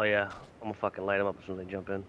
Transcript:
Oh yeah, I'm gonna fucking light them up as soon as they jump in.